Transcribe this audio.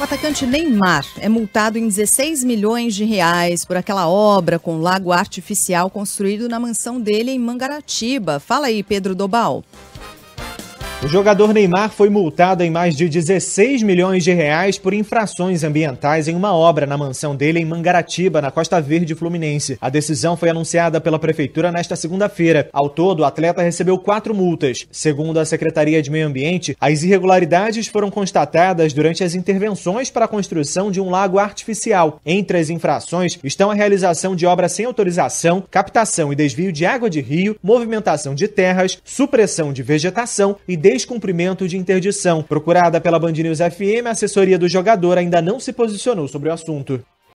O atacante Neymar é multado em 16 milhões de reais por aquela obra com lago artificial construído na mansão dele em Mangaratiba. Fala aí, Pedro Dobal. O jogador Neymar foi multado em mais de 16 milhões de reais por infrações ambientais em uma obra na mansão dele em Mangaratiba, na Costa Verde Fluminense. A decisão foi anunciada pela prefeitura nesta segunda-feira. Ao todo, o atleta recebeu quatro multas. Segundo a Secretaria de Meio Ambiente, as irregularidades foram constatadas durante as intervenções para a construção de um lago artificial. Entre as infrações estão a realização de obras sem autorização, captação e desvio de água de rio, movimentação de terras, supressão de vegetação e descumprimento de interdição. Procurada pela Band News FM, a assessoria do jogador ainda não se posicionou sobre o assunto.